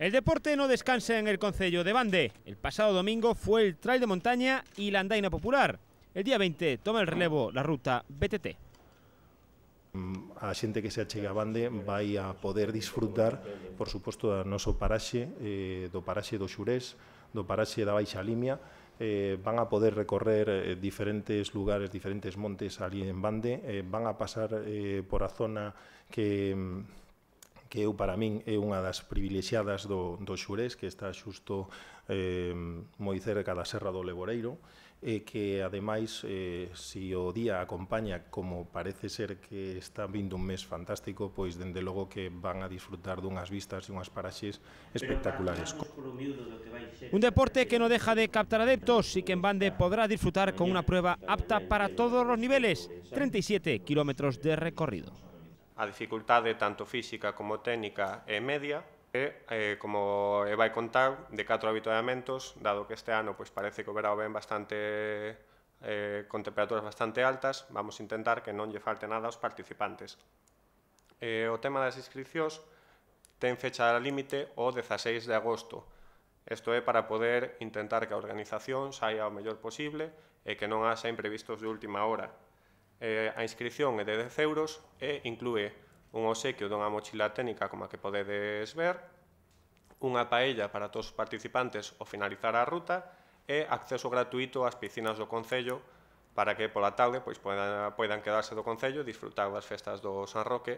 El deporte no descansa en el Concello de Bande. El pasado domingo fue el Trail de Montaña y la Andaina Popular. El día 20 toma el relevo la ruta BTT. Mm, a xente que se llegado a Bande va a poder disfrutar, por supuesto, de noso paraxe, eh, do paraxe do Xurés, do paraxe da Baixa Limia, eh, van a poder recorrer eh, diferentes lugares, diferentes montes ali en Bande, eh, van a pasar por la zona que mm, que eu para min é unha das privilexiadas do, do Xurés, que está xusto eh, moi cerca da Serra do Leboreiro, e que ademais, eh, si o día acompaña como parece ser que está vindo un mes fantástico, pois dende logo que van a disfrutar dunhas vistas e unhas paraxes espectaculares. Un deporte que non deja de captar adeptos e que en Bande podrá disfrutar con unha prueba apta para todos os niveles, 37 kilómetros de recorrido a dificultade tanto física como técnica é media, e, eh, como e vai contar, de catro habituamentos, dado que este ano pois, parece que o verão ben bastante eh, con temperaturas bastante altas, vamos intentar que non lle falte nada aos participantes. Eh, o tema das inscripcións ten fecha límite o 16 de agosto. Isto é para poder intentar que a organización saia o mellor posible e que non haxa imprevistos de última hora, Eh, a inscripción é de 10 euros e inclúe un obsequio dunha mochila técnica como a que podedes ver, unha paella para todos os participantes ao finalizar a ruta e acceso gratuito ás piscinas do Concello para que pola tarde pois, poidan quedarse do Concello e disfrutar das festas do San Roque